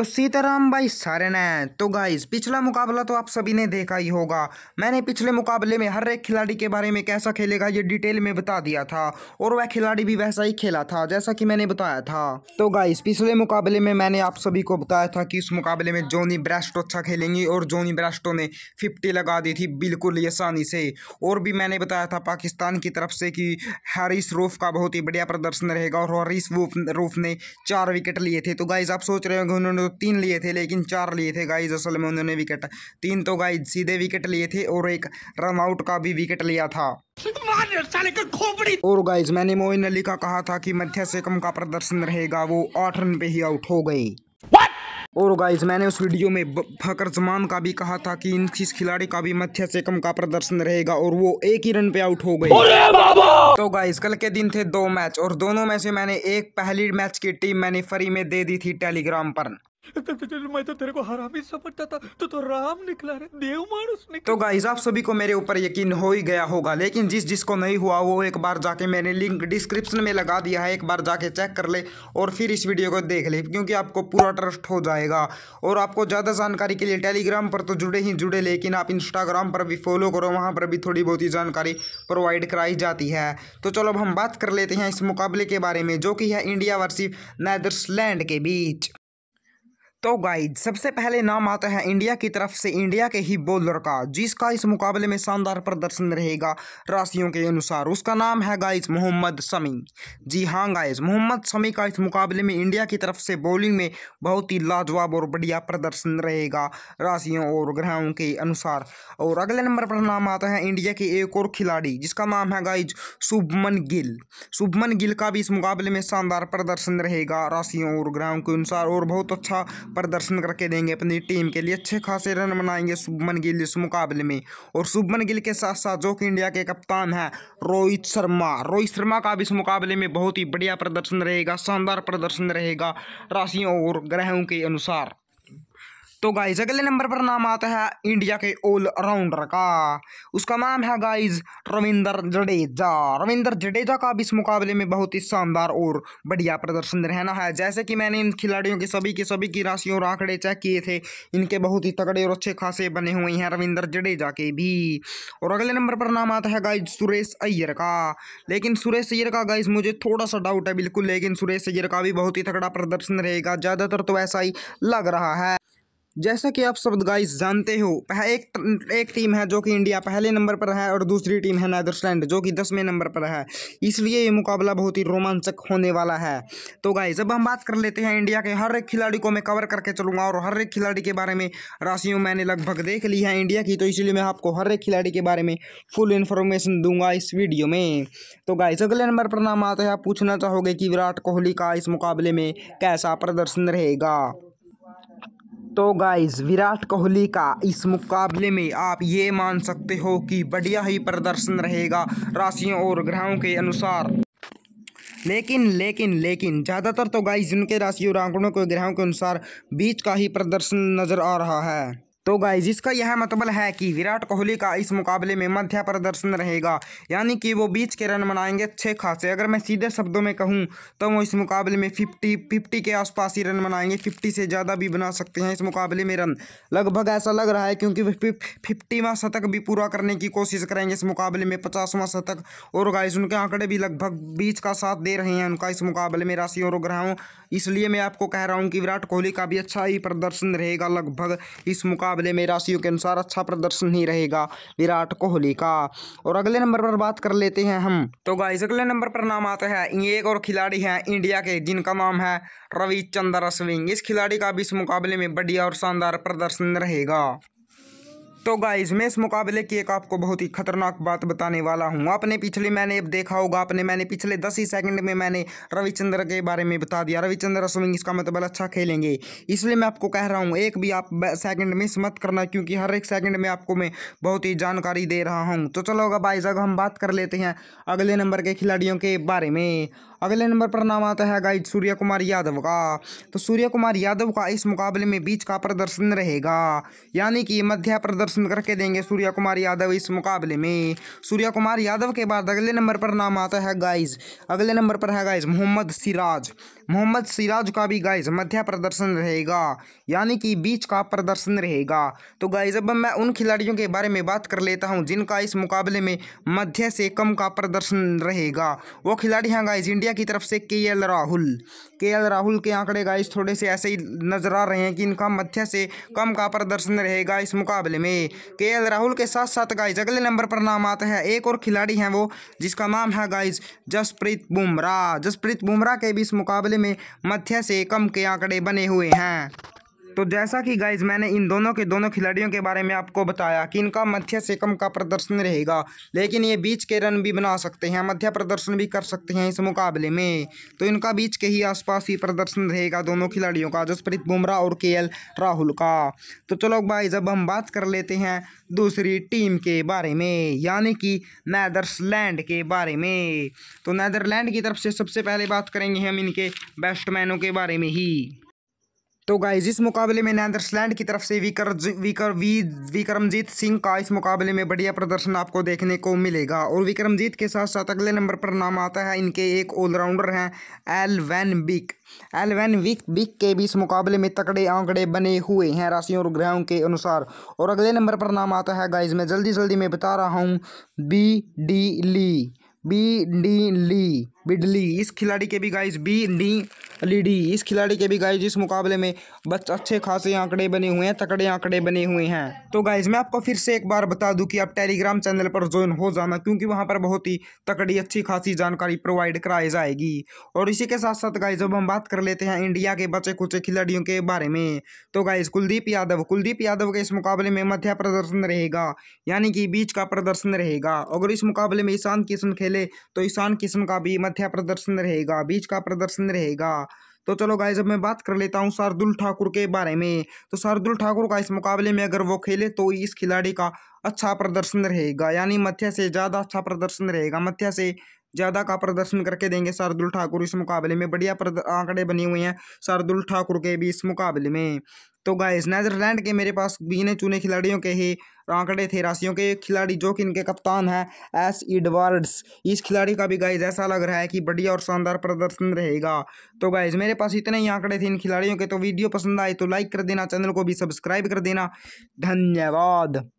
तो सीताराम भाई सारे ने तो गाइस पिछला मुकाबला तो आप सभी ने देखा ही होगा मैंने पिछले मुकाबले में हर एक खिलाड़ी के बारे में कैसा खेलेगा ये डिटेल में बता दिया था और वह खिलाड़ी भी वैसा ही खेला था जैसा कि मैंने बताया था तो गाइस पिछले मुकाबले में मैंने आप सभी को बताया था कि इस मुकाबले में जोनी ब्रास्टो अच्छा खेलेंगी और जोनी ब्रेस्टो ने फिफ्टी लगा दी थी बिल्कुल ही आसानी से और भी मैंने बताया था पाकिस्तान की तरफ से कि हैरिस रूफ का बहुत ही बढ़िया प्रदर्शन रहेगा और हरिस रूफ ने चार विकेट लिए थे तो गाइज आप सोच रहे होंगे उन्होंने तो तीन लिए थे लेकिन चार लिए थे गाइज असल में उन्होंने विकेट तीन तो गाइज सीधे विकेट लिए थे और एक रन आउट का भी विकेट लिया था और गाइज मैंने मोइन अली का कहा था कि मध्य से कम का प्रदर्शन रहेगा वो आठ रन पे ही आउट हो गए और गाइज मैंने उस वीडियो में फकर जमान का भी कहा था कि इन इस खिलाड़ी का भी मध्य से कम का प्रदर्शन रहेगा और वो एक ही रन पे आउट हो गए तो गाइज कल के दिन थे दो मैच और दोनों में से मैंने एक पहली मैच की टीम मैंने फ्री में दे दी थी टेलीग्राम पर मैं तो तेरे को हरामी समझता था तो तो राम निकला रे देव मानुस निकला तो गाइस आप सभी को मेरे ऊपर यकीन हो ही गया होगा लेकिन जिस जिसको नहीं हुआ वो एक बार जाके मैंने लिंक डिस्क्रिप्शन में लगा दिया है एक बार जाके चेक कर ले और फिर इस वीडियो को देख ले क्योंकि आपको पूरा ट्रस्ट हो जाएगा और आपको ज़्यादा जानकारी के लिए टेलीग्राम पर तो जुड़े ही जुड़े लेकिन आप इंस्टाग्राम पर भी फॉलो करो वहाँ पर भी थोड़ी बहुत ही जानकारी प्रोवाइड कराई जाती है तो चलो अब हम बात कर लेते हैं इस मुकाबले के बारे में जो कि है इंडिया वर्सिव नैदरलैंड के बीच तो गाइड सबसे पहले नाम आता है इंडिया की तरफ से इंडिया के ही बॉलर का जिसका इस मुकाबले में शानदार प्रदर्शन रहेगा राशियों के अनुसार उसका नाम है गाइज मोहम्मद शमी जी हाँ गाइज मोहम्मद शमी का इस मुकाबले में इंडिया की तरफ से बॉलिंग में बहुत ही लाजवाब और बढ़िया प्रदर्शन रहेगा राशियों और ग्रहों के अनुसार और अगले नंबर पर नाम आता है इंडिया के एक और खिलाड़ी जिसका नाम है गाइज शुभमन गिल शुभमन गिल का भी इस मुकाबले में शानदार प्रदर्शन रहेगा राशियों और ग्रहों के अनुसार और बहुत अच्छा प्रदर्शन करके देंगे अपनी टीम के लिए अच्छे खासे रन बनाएंगे शुभमन गिल इस मुकाबले में और शुभमन गिल के साथ साथ जो कि इंडिया के कप्तान हैं रोहित शर्मा रोहित शर्मा का भी इस मुकाबले में बहुत ही बढ़िया प्रदर्शन रहेगा शानदार प्रदर्शन रहेगा राशियों और ग्रहों के अनुसार तो गाइज अगले नंबर पर नाम आता है इंडिया के ऑलराउंडर का उसका नाम है गाइज रविंदर जडेजा रविंदर जडेजा का भी इस मुकाबले में बहुत ही शानदार और बढ़िया प्रदर्शन रहना है जैसे कि मैंने इन खिलाड़ियों के सभी के सभी की राशियों और आंकड़े चेक किए थे इनके बहुत ही तगड़े और अच्छे खासे बने हुए हैं रविंदर जडेजा के भी और अगले नंबर पर नाम आता है गाइज सुरेश अय्यर का लेकिन सुरेश अय्यर का गाइज मुझे थोड़ा सा डाउट है बिल्कुल लेकिन सुरेश अय्यर का भी बहुत ही तगड़ा प्रदर्शन रहेगा ज़्यादातर तो ऐसा ही लग रहा है जैसा कि आप सब गाइस जानते हो एक एक टीम है जो कि इंडिया पहले नंबर पर है और दूसरी टीम है नैदरलैंड जो कि दसवें नंबर पर है इसलिए ये मुकाबला बहुत ही रोमांचक होने वाला है तो गाइस अब हम बात कर लेते हैं इंडिया के हर एक खिलाड़ी को मैं कवर करके चलूँगा और हर एक खिलाड़ी के बारे में राशियों मैंने लगभग देख ली है इंडिया की तो इसलिए मैं आपको हर एक खिलाड़ी के बारे में फुल इन्फॉर्मेशन दूंगा इस वीडियो में तो गाइज अगले नंबर पर नाम आते हैं आप पूछना चाहोगे कि विराट कोहली का इस मुकाबले में कैसा प्रदर्शन रहेगा तो गाइस विराट कोहली का इस मुकाबले में आप ये मान सकते हो कि बढ़िया ही प्रदर्शन रहेगा राशियों और ग्रहों के अनुसार लेकिन लेकिन लेकिन ज़्यादातर तो गाइस उनके राशियों और आंकड़ों के ग्रहों के अनुसार बीच का ही प्रदर्शन नज़र आ रहा है तो गाइज इसका यह मतलब है कि विराट कोहली का इस मुकाबले में मध्य प्रदर्शन रहेगा यानी कि वो बीच के रन बनाएंगे अच्छे खासे अगर मैं सीधे शब्दों में कहूँ तो वो इस मुकाबले में फिफ्टी फिफ्टी के आसपास ही रन बनाएंगे फिफ्टी से ज़्यादा भी बना सकते हैं इस मुकाबले में रन लगभग ऐसा लग रहा है क्योंकि फिफ्टीवा शतक भी पूरा करने की कोशिश करेंगे इस मुकाबले में पचासवां शतक और गाइज उनके आंकड़े भी लगभग बीच का साथ दे रहे हैं उनका इस मुकाबले में राशि और ग्रहों इसलिए मैं आपको कह रहा हूँ कि विराट कोहली का भी अच्छा ही प्रदर्शन रहेगा लगभग इस मुकाबले मुकाबले में राशियों के अनुसार अच्छा प्रदर्शन ही रहेगा विराट कोहली का और अगले नंबर पर बात कर लेते हैं हम तो गाइस अगले नंबर पर नाम आता है एक और खिलाड़ी हैं इंडिया के जिनका नाम है रविचंद्र अश्विन इस खिलाड़ी का भी इस मुकाबले में बढ़िया और शानदार प्रदर्शन रहेगा तो गाइज मैं इस मुकाबले की एक आपको बहुत ही खतरनाक बात बताने वाला हूँ आपने पिछले मैंने अब देखा होगा आपने मैंने पिछले दस ही सेकंड में मैंने रविचंद्र के बारे में बता दिया रविचंद्र अश्विन इसका मतलब अच्छा खेलेंगे इसलिए मैं आपको कह रहा हूँ एक भी आप सेकंड मिस मत करना क्योंकि हर एक सेकंड में आपको मैं बहुत ही जानकारी दे रहा हूँ तो चलो गाइज अब हम बात कर लेते हैं अगले नंबर के खिलाड़ियों के बारे में अगले नंबर पर नाम आता है गाइज सूर्य कुमार यादव का तो सूर्य कुमार यादव का इस मुकाबले में बीच का प्रदर्शन रहेगा यानी कि मध्य प्रदर्शन पसंद करके देंगे सूर्या कुमार यादव इस मुकाबले में सूर्या कुमार यादव के बाद अगले नंबर पर नाम आता है गाइज अगले नंबर पर है गाइज मोहम्मद सिराज मोहम्मद सिराज का भी गाइज मध्य प्रदर्शन रहेगा यानी कि बीच का प्रदर्शन रहेगा तो गाइज अब मैं उन खिलाड़ियों के बारे में बात कर लेता हूँ जिनका इस मुकाबले में मध्य से कम का प्रदर्शन रहेगा वो खिलाड़ी हैं गाइज इंडिया की तरफ से के राहुल के राहुल के आंकड़े गाइज थोड़े से ऐसे ही नजर आ रहे हैं कि इनका मध्य से कम का प्रदर्शन रहेगा इस मुकाबले में के एल राहुल के साथ साथ गाइज अगले नंबर पर नाम आते हैं एक और खिलाड़ी हैं वो जिसका नाम है गाइज जसप्रीत बुमराह जसप्रीत बुमराह के भी इस मुकाबले में मध्य से कम के आंकड़े बने हुए हैं तो जैसा कि गाइज मैंने इन दोनों के दोनों खिलाड़ियों के बारे में आपको बताया कि इनका मध्य से कम का प्रदर्शन रहेगा लेकिन ये बीच के रन भी बना सकते हैं मध्य प्रदर्शन भी कर सकते हैं इस मुकाबले में तो इनका बीच के ही आसपास ही प्रदर्शन रहेगा दोनों खिलाड़ियों का जसप्रीत बुमराह और के राहुल का तो चलो गाइज अब हम बात कर लेते हैं दूसरी टीम के बारे में यानी कि नैदरलैंड के बारे में तो नैदरलैंड की तरफ से सबसे पहले बात करेंगे हम इनके बैट्समैनों के बारे में ही तो गाइज इस मुकाबले में नैदरलैंड की तरफ से विकर विकर वी विक्रमजीत सिंह का इस मुकाबले में बढ़िया प्रदर्शन आपको देखने को मिलेगा और विक्रमजीत के साथ साथ अगले नंबर पर नाम आता है इनके एक ऑलराउंडर हैं L van Beek L van विक बिक के भी इस मुकाबले में तकड़े आंकड़े बने हुए हैं राशियों और ग्रहों के अनुसार और अगले नंबर पर नाम आता है गाइज मैं जल्दी जल्दी मैं बता रहा हूँ B D Lee B D Lee बिडली इस खिलाड़ी के भी गाइस बी डी लीडी इस खिलाड़ी के भी गाइस इस मुकाबले में बस अच्छे खासे आंकड़े बने हुए हैं तकड़े आंकड़े बने हुए हैं तो गाइस मैं आपको फिर से एक बार बता दूं कि आप टेलीग्राम चैनल पर ज्वाइन हो जाना क्योंकि वहां पर बहुत ही तकड़ी अच्छी खासी जानकारी प्रोवाइड कराई जाएगी और इसी के साथ साथ गाइज अब हम बात कर लेते हैं इंडिया के बचे कुचे खिलाड़ियों के बारे में तो गाइज कुलदीप यादव कुलदीप यादव के इस मुकाबले में मध्य प्रदर्शन रहेगा यानी कि बीच का प्रदर्शन रहेगा अगर इस मुकाबले में ईशान किशन खेले तो ईशान किशन का भी मध्य प्रदर्शन रहेगा बीच का प्रदर्शन रहेगा तो चलो गाय अब मैं बात कर लेता हूँ शार्दुल ठाकुर के बारे में तो शार्दुल ठाकुर का इस मुकाबले में अगर वो खेले तो इस खिलाड़ी का अच्छा प्रदर्शन रहेगा यानी मध्य से ज़्यादा अच्छा प्रदर्शन रहेगा मथ्या से ज़्यादा का प्रदर्शन करके देंगे शार्दुल ठाकुर इस मुकाबले में बढ़िया आंकड़े बने हुए हैं शार्दुल ठाकुर के भी इस मुकाबले में तो गाइस नैदरलैंड के मेरे पास बीने चुने खिलाड़ियों के ही आंकड़े थे राशियों के खिलाड़ी जो कि इनके कप्तान हैं एस एडवर्ड्स इस खिलाड़ी का भी गाइस ऐसा लग रहा है कि बढ़िया और शानदार प्रदर्शन रहेगा तो गाइस मेरे पास इतने ही आंकड़े थे इन खिलाड़ियों के तो वीडियो पसंद आए तो लाइक कर देना चैनल को भी सब्सक्राइब कर देना धन्यवाद